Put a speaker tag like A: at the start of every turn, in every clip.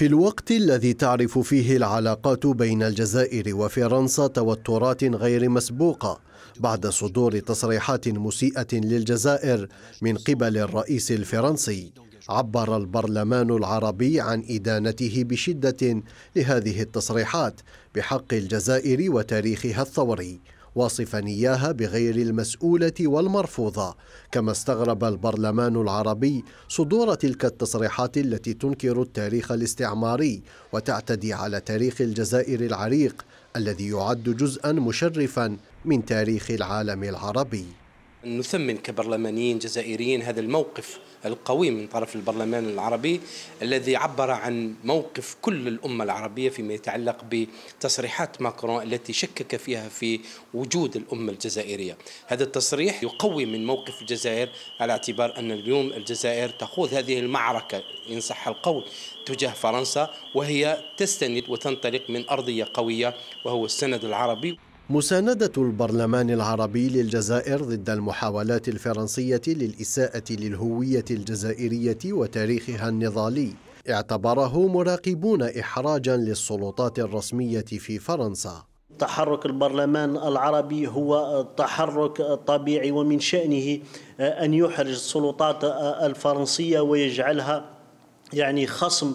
A: في الوقت الذي تعرف فيه العلاقات بين الجزائر وفرنسا توترات غير مسبوقه بعد صدور تصريحات مسيئه للجزائر من قبل الرئيس الفرنسي عبر البرلمان العربي عن ادانته بشده لهذه التصريحات بحق الجزائر وتاريخها الثوري واصفا إياها بغير المسؤولة والمرفوضة كما استغرب البرلمان العربي صدور تلك التصريحات التي تنكر التاريخ الاستعماري وتعتدي على تاريخ الجزائر العريق الذي يعد جزءا مشرفا من تاريخ العالم العربي
B: نثمن كبرلمانيين جزائريين هذا الموقف القوي من طرف البرلمان العربي الذي عبر عن موقف كل الأمة العربية فيما يتعلق بتصريحات ماكرون التي شكك فيها في وجود الأمة الجزائرية هذا التصريح يقوي من موقف الجزائر على اعتبار أن اليوم الجزائر تخوض هذه المعركة إن صح القول تجاه فرنسا وهي تستند وتنطلق من أرضية قوية وهو السند العربي
A: مساندة البرلمان العربي للجزائر ضد المحاولات الفرنسية للإساءة للهوية الجزائرية وتاريخها النضالي اعتبره مراقبون إحراجا للسلطات الرسمية في فرنسا
C: تحرك البرلمان العربي هو تحرك طبيعي ومن شأنه آه، أن يحرج السلطات آه، الفرنسية ويجعلها يعني خصم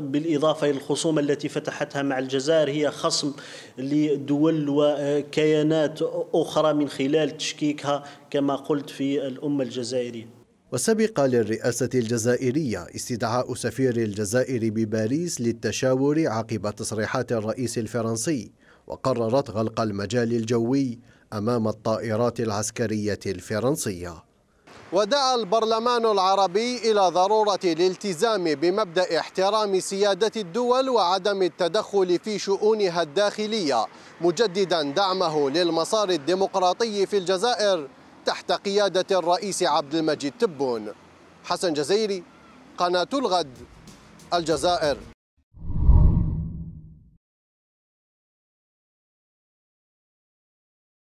C: بالإضافة إلى الخصومة التي فتحتها مع الجزائر هي خصم لدول وكيانات أخرى من خلال تشكيكها كما قلت في الأمة الجزائرية
A: وسبق للرئاسة الجزائرية استدعاء سفير الجزائر بباريس للتشاور عقب تصريحات الرئيس الفرنسي وقررت غلق المجال الجوي أمام الطائرات العسكرية الفرنسية ودعا البرلمان العربي إلى ضرورة الالتزام بمبدأ احترام سيادة الدول وعدم التدخل في شؤونها الداخلية مجددا دعمه للمسار الديمقراطي في الجزائر تحت قيادة الرئيس عبد المجيد تبون حسن جزيري قناة الغد الجزائر